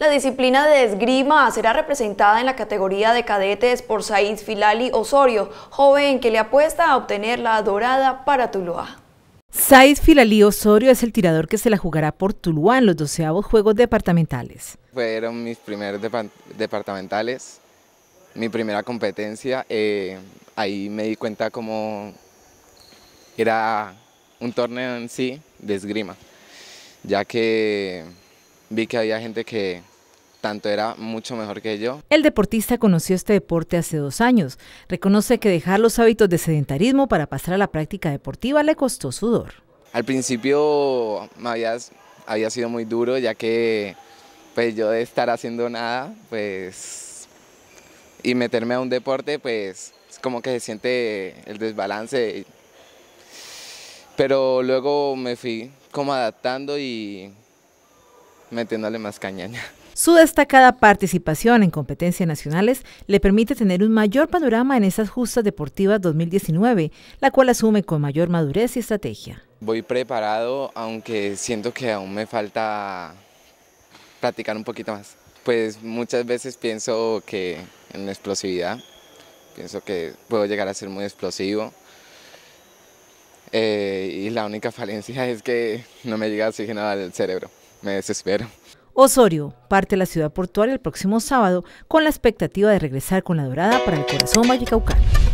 La disciplina de esgrima será representada en la categoría de cadetes por Saiz Filali Osorio, joven que le apuesta a obtener la dorada para Tuluá. Saiz Filali Osorio es el tirador que se la jugará por Tuluá en los doceavos Juegos Departamentales. Fueron mis primeros departamentales, mi primera competencia. Eh, ahí me di cuenta cómo era un torneo en sí de esgrima, ya que vi que había gente que tanto era mucho mejor que yo. El deportista conoció este deporte hace dos años. Reconoce que dejar los hábitos de sedentarismo para pasar a la práctica deportiva le costó sudor. Al principio había, sido muy duro, ya que pues yo de estar haciendo nada, pues y meterme a un deporte, pues es como que se siente el desbalance. Pero luego me fui como adaptando y metiéndole más cañaña. Su destacada participación en competencias nacionales le permite tener un mayor panorama en esas justas deportivas 2019, la cual asume con mayor madurez y estrategia. Voy preparado, aunque siento que aún me falta practicar un poquito más. Pues muchas veces pienso que en explosividad, pienso que puedo llegar a ser muy explosivo. Eh, y la única falencia es que no me llega oxígeno al cerebro me desespero. Osorio parte la ciudad portuaria el próximo sábado con la expectativa de regresar con la dorada para el corazón vallecaucano.